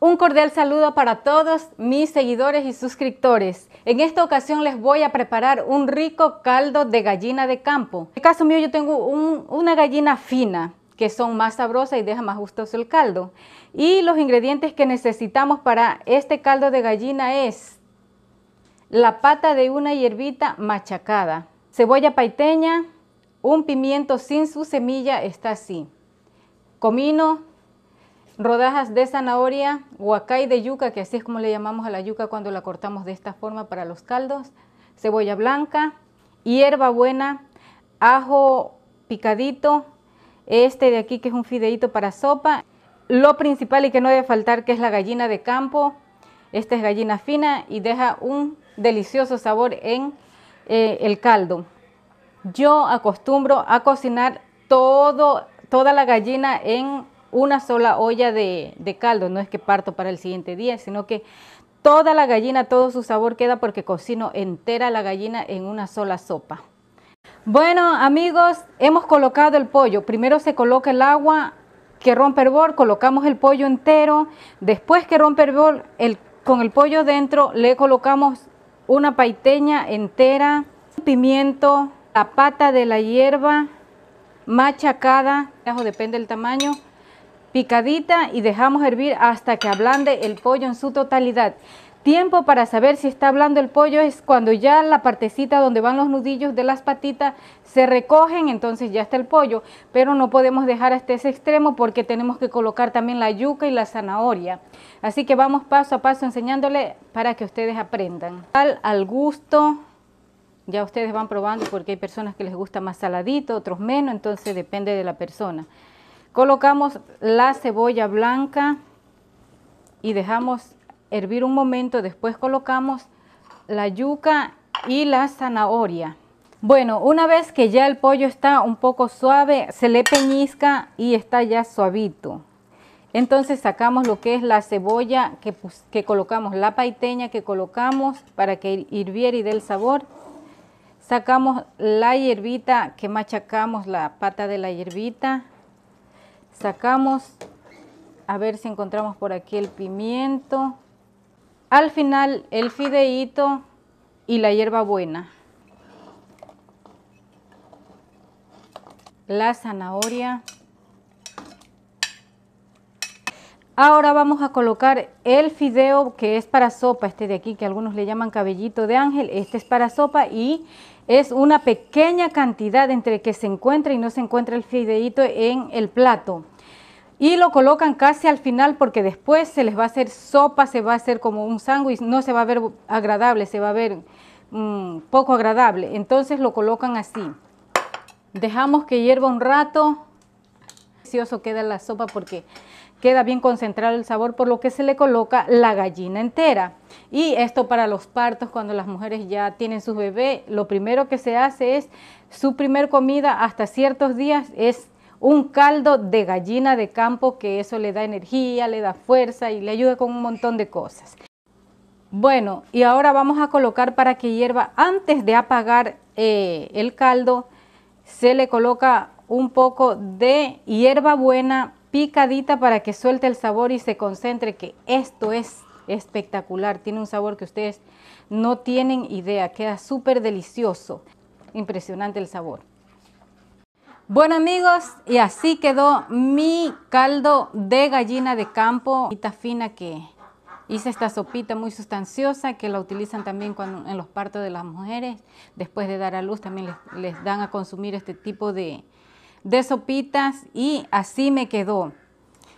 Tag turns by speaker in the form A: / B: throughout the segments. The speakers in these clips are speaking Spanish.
A: Un cordial saludo para todos mis seguidores y suscriptores. En esta ocasión les voy a preparar un rico caldo de gallina de campo. En el caso mío yo tengo una gallina fina que son más sabrosa y deja más gustoso el caldo. Y los ingredientes que necesitamos para este caldo de gallina es la pata de una hierbita machacada, cebolla paiteña, un pimiento sin su semilla está así, comino, rodajas de zanahoria, guacay de yuca, que así es como le llamamos a la yuca cuando la cortamos de esta forma para los caldos, cebolla blanca, hierbabuena, ajo picadito, este de aquí que es un fideito para sopa, lo principal y que no debe faltar que es la gallina de campo, esta es gallina fina y deja un delicioso sabor en eh, el caldo. Yo acostumbro a cocinar todo, toda la gallina en una sola olla de, caldo, no es que parto para el siguiente día, sino que toda la gallina, todo su sabor queda porque cocino entera la gallina en una sola sopa. Bueno amigos, hemos colocado el pollo, primero se coloca el agua que rompe el colocamos el pollo entero, después que rompe el con el pollo dentro le colocamos una paiteña entera, pimiento, la pata de la hierba machacada, depende del tamaño, picadita y dejamos hervir hasta que ablande el pollo en su totalidad. Tiempo para saber si está hablando el pollo es cuando ya la partecita donde van los nudillos de las patitas se recogen, entonces ya está el pollo, pero no podemos dejar hasta ese extremo porque tenemos que colocar también la yuca y la zanahoria. Así que vamos paso a paso enseñándole para que ustedes aprendan. tal al gusto, ya ustedes van probando porque hay personas que les gusta más saladito, otros menos, entonces depende de la persona. Colocamos la cebolla blanca y dejamos hervir un momento, después colocamos la yuca y la zanahoria. Bueno, una vez que ya el pollo está un poco suave, se le peñizca y está ya suavito. Entonces sacamos lo que es la cebolla que, que colocamos, la paiteña que colocamos para que hirviera y dé el sabor. Sacamos la hierbita que machacamos, la pata de la hierbita sacamos a ver si encontramos por aquí el pimiento al final el fideíto y la hierba buena la zanahoria Ahora vamos a colocar el fideo que es para sopa, este de aquí que algunos le llaman cabellito de ángel, este es para sopa y es una pequeña cantidad entre que se encuentra y no se encuentra el fideito en el plato. Y lo colocan casi al final porque después se les va a hacer sopa, se va a hacer como un sándwich, no se va a ver agradable, se va a ver mm, poco agradable. Entonces lo colocan así. Dejamos que hierva un rato. Precioso queda la sopa porque queda bien concentrado el sabor, por lo que se le coloca la gallina entera. Y esto para los partos, cuando las mujeres ya tienen su bebé lo primero que se hace es, su primer comida hasta ciertos días es un caldo de gallina de campo, que eso le da energía, le da fuerza y le ayuda con un montón de cosas. Bueno, y ahora vamos a colocar para que hierva, antes de apagar eh, el caldo, se le coloca un poco de hierbabuena picadita para que suelte el sabor y se concentre que esto es espectacular, tiene un sabor que ustedes no tienen idea, queda súper delicioso, impresionante el sabor. Bueno amigos, y así quedó mi caldo de gallina de campo, fina que hice esta sopita muy sustanciosa que la utilizan también cuando, en los partos de las mujeres, después de dar a luz también les dan a consumir este tipo de, de sopitas y así me quedó.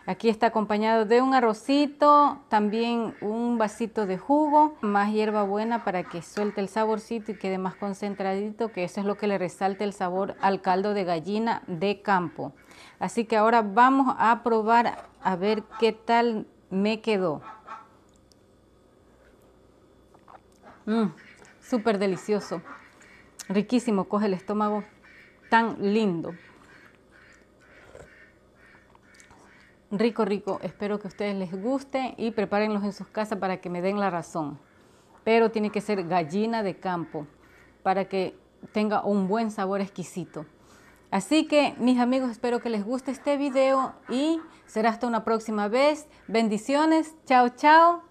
A: Aquí está acompañado de un arrocito, también un vasito de jugo, más hierba buena para que suelte el saborcito y quede más concentradito, que eso es lo que le resalta el sabor al caldo de gallina de campo. Así que ahora vamos a probar a ver qué tal me quedó. Mmm, súper delicioso, riquísimo, coge el estómago tan lindo. Rico, rico. Espero que a ustedes les guste y prepárenlos en sus casas para que me den la razón. Pero tiene que ser gallina de campo para que tenga un buen sabor exquisito. Así que mis amigos, espero que les guste este video y será hasta una próxima vez. Bendiciones, chao, chao.